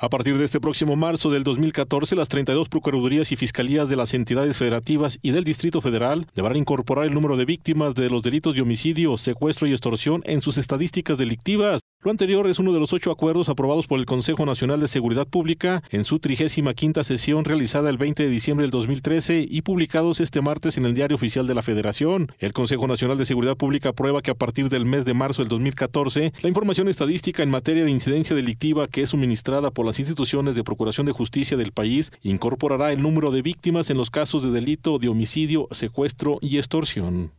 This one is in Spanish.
A partir de este próximo marzo del 2014, las 32 Procuradurías y Fiscalías de las entidades federativas y del Distrito Federal deberán incorporar el número de víctimas de los delitos de homicidio, secuestro y extorsión en sus estadísticas delictivas lo anterior es uno de los ocho acuerdos aprobados por el Consejo Nacional de Seguridad Pública en su quinta sesión realizada el 20 de diciembre del 2013 y publicados este martes en el Diario Oficial de la Federación. El Consejo Nacional de Seguridad Pública aprueba que a partir del mes de marzo del 2014, la información estadística en materia de incidencia delictiva que es suministrada por las instituciones de Procuración de Justicia del país incorporará el número de víctimas en los casos de delito de homicidio, secuestro y extorsión.